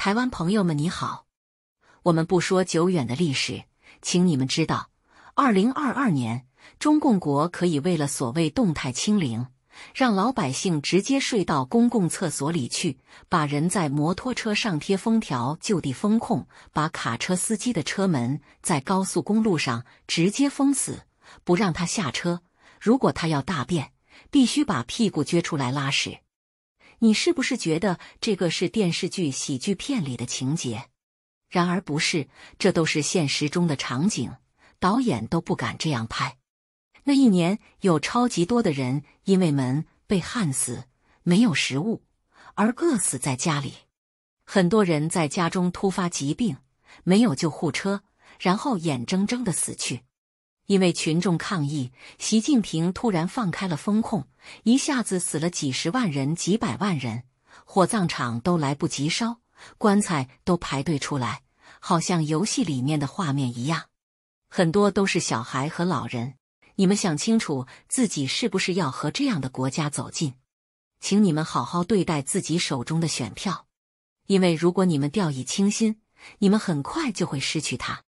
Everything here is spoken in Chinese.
台湾朋友们，你好！我们不说久远的历史，请你们知道，二零二二年，中共国可以为了所谓动态清零，让老百姓直接睡到公共厕所里去，把人在摩托车上贴封条就地封控，把卡车司机的车门在高速公路上直接封死，不让他下车。如果他要大便，必须把屁股撅出来拉屎。你是不是觉得这个是电视剧喜剧片里的情节？然而不是，这都是现实中的场景，导演都不敢这样拍。那一年有超级多的人因为门被焊死，没有食物，而饿死在家里；很多人在家中突发疾病，没有救护车，然后眼睁睁的死去。因为群众抗议，习近平突然放开了风控，一下子死了几十万人、几百万人，火葬场都来不及烧，棺材都排队出来，好像游戏里面的画面一样，很多都是小孩和老人。你们想清楚，自己是不是要和这样的国家走近？请你们好好对待自己手中的选票，因为如果你们掉以轻心，你们很快就会失去它。